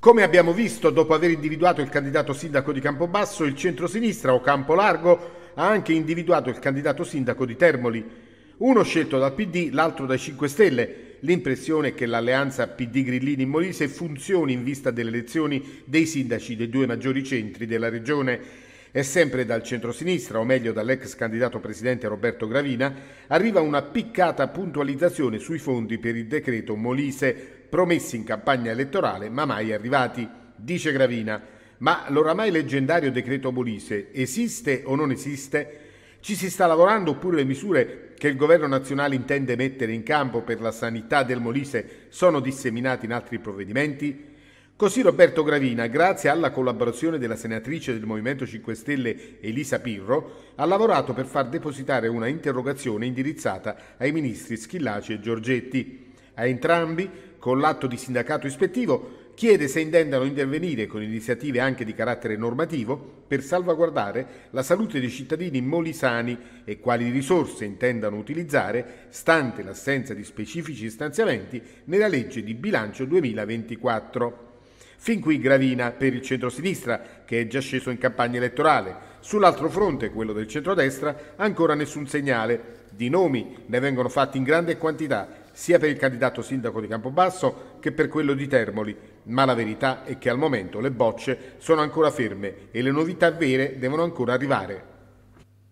Come abbiamo visto, dopo aver individuato il candidato sindaco di Campobasso, il centro-sinistra o Campo Largo ha anche individuato il candidato sindaco di Termoli. Uno scelto dal PD, l'altro dai 5 Stelle. L'impressione è che l'alleanza PD Grillini Molise funzioni in vista delle elezioni dei sindaci dei due maggiori centri della regione. E sempre dal centrosinistra, o meglio dall'ex candidato presidente Roberto Gravina, arriva una piccata puntualizzazione sui fondi per il decreto Molise, promessi in campagna elettorale ma mai arrivati. Dice Gravina, ma l'oramai leggendario decreto Molise esiste o non esiste? Ci si sta lavorando oppure le misure che il governo nazionale intende mettere in campo per la sanità del Molise sono disseminate in altri provvedimenti? Così Roberto Gravina, grazie alla collaborazione della senatrice del Movimento 5 Stelle Elisa Pirro, ha lavorato per far depositare una interrogazione indirizzata ai ministri Schillaci e Giorgetti. A entrambi, con l'atto di sindacato ispettivo, chiede se intendano intervenire con iniziative anche di carattere normativo per salvaguardare la salute dei cittadini molisani e quali risorse intendano utilizzare, stante l'assenza di specifici stanziamenti, nella legge di bilancio 2024. Fin qui Gravina per il centro-sinistra, che è già sceso in campagna elettorale. Sull'altro fronte, quello del centrodestra, ancora nessun segnale. Di nomi ne vengono fatti in grande quantità, sia per il candidato sindaco di Campobasso che per quello di Termoli, ma la verità è che al momento le bocce sono ancora ferme e le novità vere devono ancora arrivare.